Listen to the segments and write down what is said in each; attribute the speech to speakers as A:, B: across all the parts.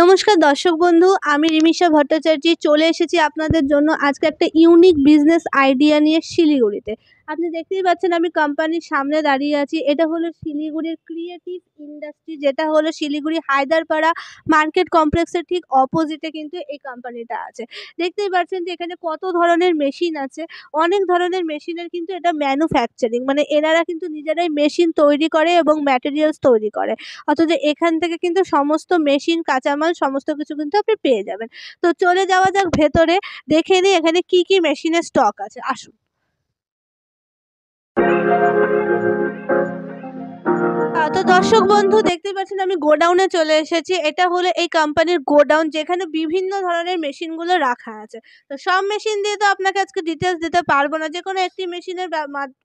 A: নমস্কার দর্শক বন্ধু আমি রিমিশা ভট্টাচার্য চলে এসেছি আপনাদের জন্য আজকে একটা ইউনিক বিজনেস আইডিয়া নিয়ে শিলিগুড়িতে আপনি দেখতেই পাচ্ছেন আমি কোম্পানির সামনে দাঁড়িয়ে আছি এটা হলো শিলিগুড়ির ক্রিয়েটিভ ইন্ডাস্ট্রি যেটা হলো শিলিগুড়ি হায়দারপাড়া মার্কেট কমপ্লেক্সের ঠিক অপোজিটে কিন্তু এই কোম্পানিটা আছে দেখতেই পাচ্ছেন যে এখানে কত ধরনের মেশিন আছে অনেক ধরনের মেশিনের কিন্তু এটা ম্যানুফ্যাকচারিং মানে এনারা কিন্তু নিজেরাই মেশিন তৈরি করে এবং ম্যাটেরিয়ালস তৈরি করে অথচ এখান থেকে কিন্তু সমস্ত মেশিন কাঁচামাল সমস্ত কিছু কিন্তু আপনি পেয়ে যাবেন তো চলে যাওয়া যাক ভেতরে দেখে নিই এখানে কি কি মেশিনের স্টক আছে আসুন Thank you. তো দর্শক বন্ধু দেখতে পাচ্ছেন আমি গোডাউনে চলে এসেছি এটা হলো এই কোম্পানির গোডাউন যেখানে বিভিন্ন ধরনের মেশিনগুলো রাখা আছে তো সব মেশিন দিয়ে তো আপনাকে আজকে ডিটেলস দিতে পারবো না যে কোনো একটি মেশিনের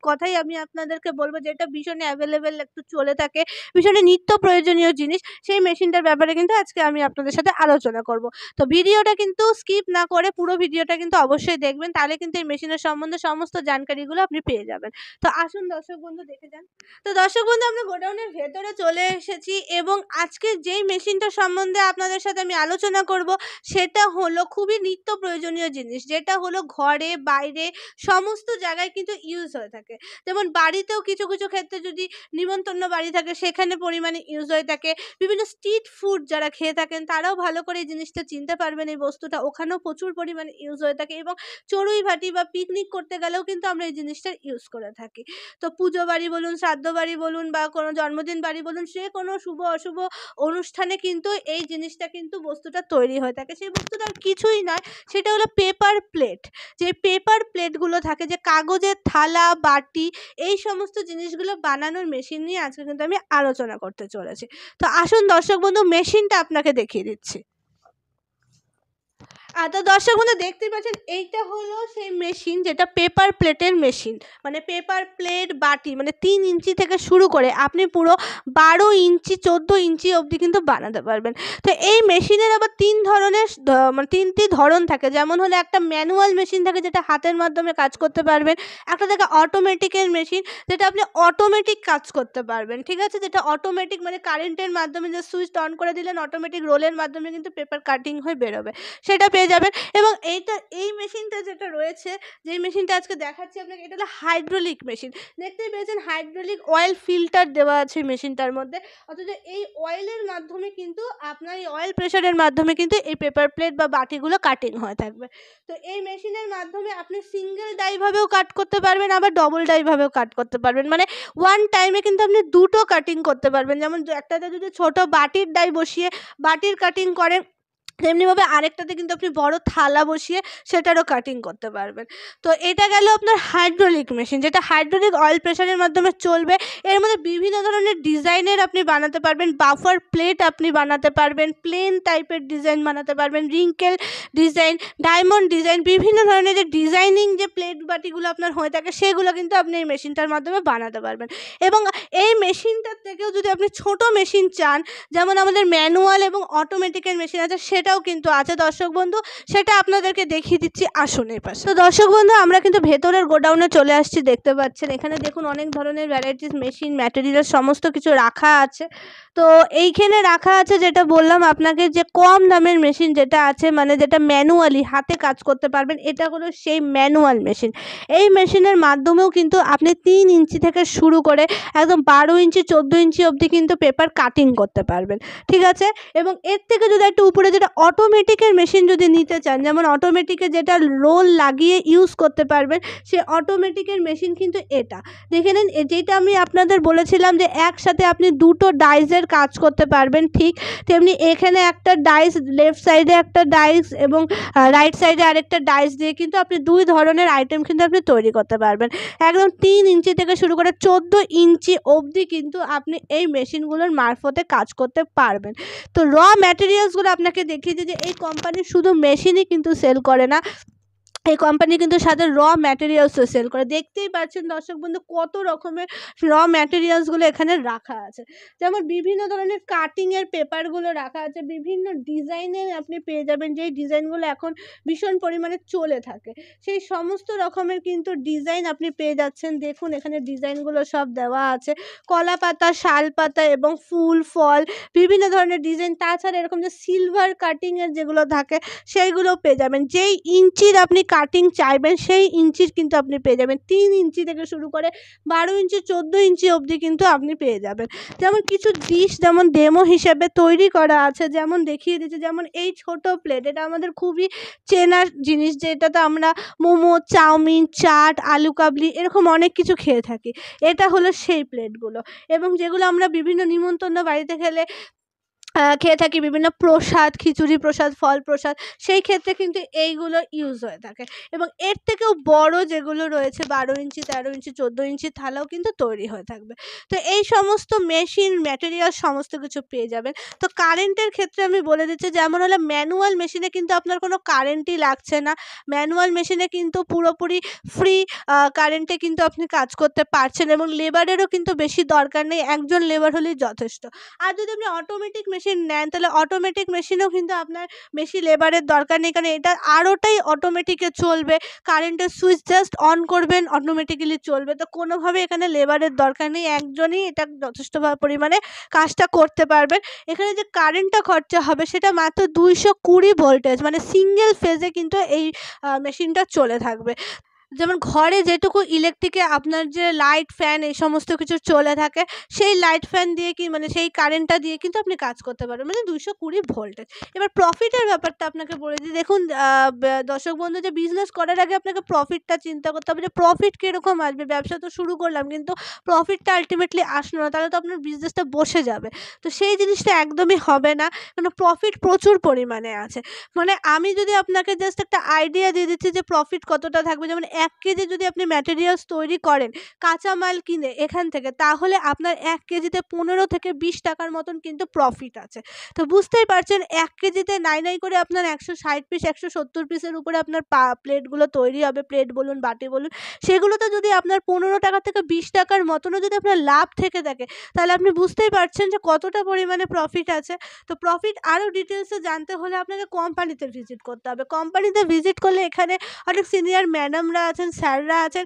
A: কথাই আমি আপনাদেরকে বলবো যেটা ভীষণ অ্যাভেলেবেল একটু চলে থাকে ভীষণ নিত্য প্রয়োজনীয় জিনিস সেই মেশিনটার ব্যাপারে কিন্তু আজকে আমি আপনাদের সাথে আলোচনা করব তো ভিডিওটা কিন্তু স্কিপ না করে পুরো ভিডিওটা কিন্তু অবশ্যই দেখবেন তাহলে কিন্তু এই মেশিনের সম্বন্ধে সমস্ত জানকারিগুলো আপনি পেয়ে যাবেন তো আসুন দর্শক বন্ধু দেখে যান তো দর্শক বন্ধু আমরা গোডাউনের ভেতরে চলে এসেছি এবং আজকে যেই মেশিনটা সম্বন্ধে আপনাদের সাথে আমি আলোচনা করব সেটা হলো খুবই নিত্য প্রয়োজনীয় জিনিস যেটা হলো ঘরে বাইরে সমস্ত জায়গায় কিন্তু ইউজ হয়ে থাকে যেমন বাড়িতেও কিছু কিছু ক্ষেত্রে যদি নিমন্ত্রণ বাড়ি থাকে সেখানে পরিমাণে ইউজ হয়ে থাকে বিভিন্ন স্ট্রিট ফুড যারা খেয়ে থাকেন তারাও ভালো করে এই জিনিসটা চিনতে পারবেন এই বস্তুটা ওখানেও প্রচুর পরিমাণে ইউজ হয়ে থাকে এবং চড়ুই ভাটি বা পিকনিক করতে গেলেও কিন্তু আমরা এই জিনিসটা ইউজ করে থাকি তো পুজো বাড়ি বলুন শ্রাদ্ধ বাড়ি বলুন বা কোনো জন্ম জন্মদিন বাড়ি বলুন সে কোনো শুভ অশুভ অনুষ্ঠানে কিন্তু এই জিনিসটা কিন্তু বস্তুটা তৈরি হয়ে থাকে সেই বস্তুটা কিছুই নয় সেটা হলো পেপার প্লেট যে পেপার প্লেটগুলো থাকে যে কাগজের থালা বাটি এই সমস্ত জিনিসগুলো বানানোর মেশিন নিয়ে আজকে কিন্তু আমি আলোচনা করতে চলেছি তো আসুন দর্শক বন্ধু মেশিনটা আপনাকে দেখিয়ে দিচ্ছি তো দর্শক বন্ধু দেখতে পাচ্ছেন এইটা হলো সেই মেশিন যেটা পেপার প্লেটের মেশিন মানে পেপার প্লেট বাটি মানে তিন ইঞ্চি থেকে শুরু করে আপনি পুরো বারো ইঞ্চি চোদ্দো ইঞ্চি অবধি কিন্তু বানাতে পারবেন তো এই মেশিনের আবার তিন ধরনের মানে তিনটি ধরন থাকে যেমন হলো একটা ম্যানুয়াল মেশিন থাকে যেটা হাতের মাধ্যমে কাজ করতে পারবেন একটা থাকে অটোমেটিকের মেশিন যেটা আপনি অটোমেটিক কাজ করতে পারবেন ঠিক আছে যেটা অটোমেটিক মানে কারেন্টের মাধ্যমে যে সুইচ অন করে দিলেন অটোমেটিক রোলের মাধ্যমে কিন্তু পেপার কাটিং হয়ে বেরোবে সেটা পেয়ে যাবেন এবং এইটা এই মেশিনটা যেটা রয়েছে যে মেশিনটা আজকে দেখাচ্ছি আপনাকে এটা হলো হাইড্রোলিক মেশিন দেখতেই পেয়েছেন হাইড্রোলিক অয়েল ফিল্টার দেওয়া আছে মেশিনটার মধ্যে অথচ এই অয়েলের মাধ্যমে কিন্তু আপনার এই অয়েল প্রেশারের মাধ্যমে কিন্তু এই পেপার প্লেট বা বাটিগুলো কাটিং হয়ে থাকবে তো এই মেশিনের মাধ্যমে আপনি সিঙ্গেল ডাইভাবেও কাট করতে পারবেন আবার ডবল ডাইভাবেও কাট করতে পারবেন মানে ওয়ান টাইমে কিন্তু আপনি দুটো কাটিং করতে পারবেন যেমন একটাতে যদি ছোট বাটির ডাই বসিয়ে বাটির কাটিং করেন তেমনিভাবে আরেকটাতে কিন্তু আপনি বড় থালা বসিয়ে সেটারও কাটিং করতে পারবেন তো এটা গেল আপনার হাইড্রোলিক মেশিন যেটা হাইড্রোলিক অয়েল প্রেশারের মাধ্যমে চলবে এর মধ্যে বিভিন্ন ধরনের ডিজাইনের আপনি বানাতে পারবেন বাফার প্লেট আপনি বানাতে পারবেন প্লেন টাইপের ডিজাইন বানাতে পারবেন রিঙ্কেল ডিজাইন ডায়মন্ড ডিজাইন বিভিন্ন ধরনের যে ডিজাইনিং যে প্লেট বাটিগুলো আপনার হয়ে থাকে সেগুলো কিন্তু আপনি এই মেশিনটার মাধ্যমে বানাতে পারবেন এবং এই মেশিনটার থেকেও যদি আপনি ছোট মেশিন চান যেমন আমাদের ম্যানুয়াল এবং অটোমেটিকের মেশিন আছে সেটা সেটাও কিন্তু আছে দর্শক বন্ধু সেটা আপনাদেরকে দেখিয়ে দিচ্ছি আসনের পাশে তো দর্শক বন্ধু আমরা কিন্তু ভেতরের গোডাউনে চলে আসছি দেখতে পাচ্ছেন এখানে দেখুন অনেক ধরনের ভ্যারাইটিস মেশিন ম্যাটেরিয়াল সমস্ত কিছু রাখা আছে তো এইখানে রাখা আছে যেটা বললাম আপনাকে যে কম দামের মেশিন যেটা আছে মানে যেটা ম্যানুয়ালি হাতে কাজ করতে পারবেন এটা হলো সেই ম্যানুয়াল মেশিন এই মেশিনের মাধ্যমেও কিন্তু আপনি তিন ইঞ্চি থেকে শুরু করে একদম বারো ইঞ্চি চোদ্দো ইঞ্চি অবধি কিন্তু পেপার কাটিং করতে পারবেন ঠিক আছে এবং এর থেকে যদি একটু উপরে যেটা অটোমেটিকের মেশিন যদি নিতে চান যেমন অটোমেটিকে যেটা রোল লাগিয়ে ইউজ করতে পারবেন সে অটোমেটিকের মেশিন কিন্তু এটা দেখে নিন যেটা আমি আপনাদের বলেছিলাম যে একসাথে আপনি দুটো ডাইসের কাজ করতে পারবেন ঠিক তেমনি এখানে একটা ডাইস লেফট সাইডে একটা ডাইস এবং রাইট সাইডে আরেকটা ডাইস দিয়ে কিন্তু আপনি দুই ধরনের আইটেম কিন্তু আপনি তৈরি করতে পারবেন একদম তিন ইঞ্চি থেকে শুরু করে চোদ্দ ইঞ্চি অবধি কিন্তু আপনি এই মেশিনগুলোর মারফতে কাজ করতে পারবেন তো র ম্যাটেরিয়ালসগুলো আপনাকে দেখি যে এই কোম্পানি শুধু মেশিনই কিন্তু সেল করে না এই কোম্পানি কিন্তু সাথে র ম্যাটেরিয়ালসও সেল করে দেখতেই পাচ্ছেন দর্শক বন্ধু কত রকমের র ম্যাটেরিয়ালসগুলো এখানে রাখা আছে যেমন বিভিন্ন ধরনের কাটিংয়ের পেপারগুলো রাখা আছে বিভিন্ন ডিজাইনের আপনি পেয়ে যাবেন যেই ডিজাইনগুলো এখন ভীষণ পরিমাণে চলে থাকে সেই সমস্ত রকমের কিন্তু ডিজাইন আপনি পেয়ে যাচ্ছেন দেখুন এখানে ডিজাইনগুলো সব দেওয়া আছে কলা পাতা শাল পাতা এবং ফুল ফল বিভিন্ন ধরনের ডিজাইন তাছাড়া এরকম যে সিলভার কাটিংয়ের যেগুলো থাকে সেইগুলো পেয়ে যাবেন যেই ইঞ্চির আপনি কাটিং চাইবেন সেই ইঞ্চির কিন্তু আপনি পেয়ে যাবেন তিন ইঞ্চি থেকে শুরু করে বারো ইঞ্চি চোদ্দো ইঞ্চি অবধি কিন্তু আপনি পেয়ে যাবেন যেমন কিছু ডিশ যেমন ডেমো হিসেবে তৈরি করা আছে যেমন দেখিয়ে দিচ্ছে যেমন এই ছোট প্লেট এটা আমাদের খুবই চেনার জিনিস যেটাতে আমরা মোমো চাউমিন চাট আলু কাবলি এরকম অনেক কিছু খেয়ে থাকি এটা হলো সেই প্লেটগুলো এবং যেগুলো আমরা বিভিন্ন নিমন্ত্রণ বাড়িতে খেলে খেয়ে থাকি বিভিন্ন প্রসাদ খিচুড়ি প্রসাদ ফল প্রসাদ সেই ক্ষেত্রে কিন্তু এইগুলো ইউজ হয়ে থাকে এবং এর থেকেও বড় যেগুলো রয়েছে বারো ইঞ্চি তেরো ইঞ্চি চোদ্দো ইঞ্চি থালাও কিন্তু তৈরি হয়ে থাকবে তো এই সমস্ত মেশিন ম্যাটেরিয়াল সমস্ত কিছু পেয়ে যাবেন তো কারেন্টের ক্ষেত্রে আমি বলে দিচ্ছি যেমন হলো ম্যানুয়াল মেশিনে কিন্তু আপনার কোনো কারেন্টই লাগছে না ম্যানুয়াল মেশিনে কিন্তু পুরোপুরি ফ্রি কারেন্টে কিন্তু আপনি কাজ করতে পারছেন এবং লেবারেরও কিন্তু বেশি দরকার নেই একজন লেবার হলেই যথেষ্ট আর যদি আপনি অটোমেটিক মেশিন মেশিন নেন তাহলে অটোমেটিক মেশিনও কিন্তু আপনার বেশি লেবারের দরকার নেই কারণ এটা আরোটাই অটোমেটিকে চলবে কারেন্টের সুইচ জাস্ট অন করবেন অটোমেটিক্যালি চলবে তো কোনোভাবে এখানে লেবারের দরকার নেই একজনই এটা যথেষ্ট পরিমাণে কাজটা করতে পারবেন এখানে যে কারেন্টটা খরচা হবে সেটা মাত্র দুইশো কুড়ি ভোল্টেজ মানে সিঙ্গেল ফেজে কিন্তু এই মেশিনটা চলে থাকবে যেমন ঘরে যেটুকু ইলেকট্রিকে আপনার যে লাইট ফ্যান এই সমস্ত কিছু চলে থাকে সেই লাইট ফ্যান দিয়ে কি মানে সেই কারেন্টটা দিয়ে কিন্তু আপনি কাজ করতে পারবেন মানে দুশো কুড়ি ভোল্টেজ এবার প্রফিটের ব্যাপারটা আপনাকে বলে দিই দেখুন দর্শক বন্ধু যে বিজনেস করার আগে আপনাকে প্রফিটটা চিন্তা করতে হবে যে প্রফিট কীরকম আসবে ব্যবসা তো শুরু করলাম কিন্তু প্রফিটটা আলটিমেটলি আসলো না তাহলে তো আপনার বিজনেসটা বসে যাবে তো সেই জিনিসটা একদমই হবে না কারণ প্রফিট প্রচুর পরিমাণে আছে মানে আমি যদি আপনাকে জাস্ট একটা আইডিয়া দিয়ে দিচ্ছি যে প্রফিট কতটা থাকবে যেমন এক কেজি যদি আপনি ম্যাটেরিয়ালস তৈরি করেন কাঁচামাল কিনে এখান থেকে তাহলে আপনার এক কেজিতে পনেরো থেকে বিশ টাকার মতন কিন্তু প্রফিট আছে তো বুঝতেই পারছেন এক কেজিতে নাই নাই করে আপনার একশো ষাট পিস একশো সত্তর পিসের উপরে আপনার পা প্লেটগুলো তৈরি হবে প্লেট বলুন বাটি বলুন সেগুলোতে যদি আপনার পনেরো টাকা থেকে বিশ টাকার মতনও যদি আপনার লাভ থেকে থাকে তাহলে আপনি বুঝতেই পারছেন যে কতটা পরিমাণে প্রফিট আছে তো প্রফিট আরও ডিটেলসে জানতে হলে আপনাকে কোম্পানিতে ভিজিট করতে হবে কোম্পানিতে ভিজিট করলে এখানে অনেক সিনিয়র ম্যাডামরা আছেন স্যাররা আছেন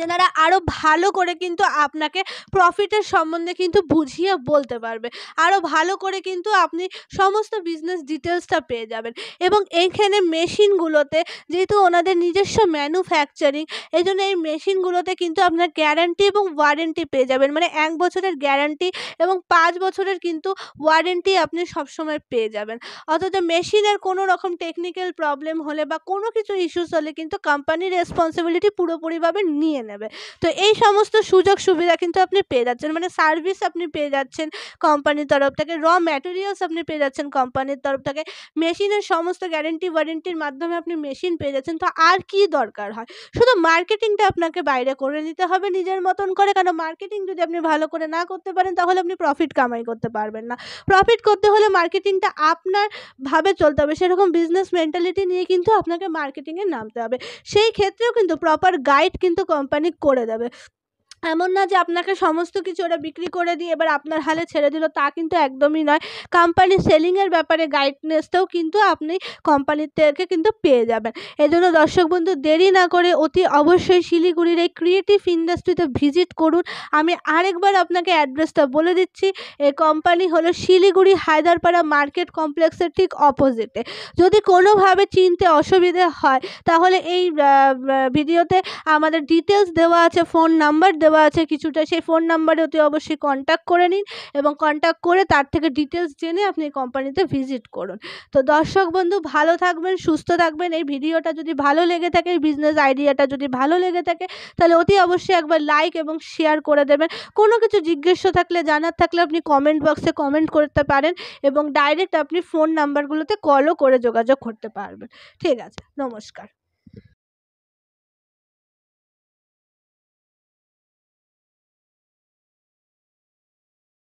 A: যেনারা আরও ভালো করে কিন্তু আপনাকে প্রফিটের সম্বন্ধে কিন্তু বুঝিয়ে বলতে পারবে আরও ভালো করে কিন্তু আপনি সমস্ত বিজনেস ডিটেলসটা পেয়ে যাবেন এবং এইখানে মেশিনগুলোতে যেহেতু ওনাদের নিজস্ব ম্যানুফ্যাকচারিং এই জন্য এই মেশিনগুলোতে কিন্তু আপনার গ্যারান্টি এবং ওয়ারেন্টি পেয়ে যাবেন মানে এক বছরের গ্যারান্টি এবং পাঁচ বছরের কিন্তু ওয়ারেন্টি আপনি সবসময় পেয়ে যাবেন অথচ মেশিনের কোনো রকম টেকনিক্যাল প্রবলেম হলে বা কোনো কিছু ইস্যুস হলে কিন্তু কোম্পানি রেসপন্সিবিলিটি পুরোপুরিভাবে নিয়ে নেবে তো এই সমস্ত সুযোগ সুবিধা কিন্তু আপনি পেয়ে যাচ্ছেন মানে সার্ভিস আপনি পেয়ে যাচ্ছেন কোম্পানির তরফ থেকে র ম্যাটেরিয়ালস আপনি পেয়ে যাচ্ছেন কোম্পানির তরফ থেকে মেশিনের সমস্ত গ্যারেন্টি ওয়ারেন্টির মাধ্যমে আপনি মেশিন পেয়ে যাচ্ছেন তো আর কি দরকার হয় শুধু মার্কেটিংটা আপনাকে বাইরে করে নিতে হবে নিজের মতন করে কেন মার্কেটিং যদি আপনি ভালো করে না করতে পারেন তাহলে আপনি প্রফিট কামাই করতে পারবেন না প্রফিট করতে হলে মার্কেটিংটা আপনার ভাবে চলতে হবে সেরকম বিজনেস মেন্টালিটি নিয়ে কিন্তু আপনাকে মার্কেটিংয়ে নামতে হবে সেই ক্ষেত্রেও কিন্তু প্রপার গাইড কিন্তু কম কোম্পানি করে দেবে এমন না যে আপনাকে সমস্ত কিছু ওরা বিক্রি করে দিয়ে এবার আপনার হালে ছেড়ে দিল তা কিন্তু একদমই নয় কোম্পানির সেলিংয়ের ব্যাপারে গাইডনেসটাও কিন্তু আপনি কোম্পানির থেকে কিন্তু পেয়ে যাবেন এজন্য দর্শক বন্ধু দেরি না করে অতি অবশ্যই শিলিগুড়ির এই ক্রিয়েটিভ ইন্ডাস্ট্রিতে ভিজিট করুন আমি আরেকবার আপনাকে অ্যাড্রেসটা বলে দিচ্ছি এই কোম্পানি হলো শিলিগুড়ি হায়দারপাড়া মার্কেট কমপ্লেক্সের ঠিক অপোজিটে যদি কোনোভাবে চিনতে অসুবিধে হয় তাহলে এই ভিডিওতে আমাদের ডিটেলস দেওয়া আছে ফোন নাম্বার দেওয়া দেওয়া আছে কিছুটা সেই ফোন নাম্বারে অতি অবশ্যই কন্ট্যাক্ট করে নিন এবং কন্ট্যাক্ট করে তার থেকে ডিটেলস জেনে আপনি কোম্পানিতে ভিজিট করুন তো দর্শক বন্ধু ভালো থাকবেন সুস্থ থাকবেন এই ভিডিওটা যদি ভালো লেগে থাকে এই বিজনেস আইডিয়াটা যদি ভালো লেগে থাকে তাহলে অতি অবশ্যই একবার লাইক এবং শেয়ার করে দেবেন কোনো কিছু জিজ্ঞেস থাকলে জানার থাকলে আপনি কমেন্ট বক্সে কমেন্ট করতে পারেন এবং ডাইরেক্ট আপনি ফোন নাম্বারগুলোতে কলও করে যোগাযোগ করতে পারবেন ঠিক আছে নমস্কার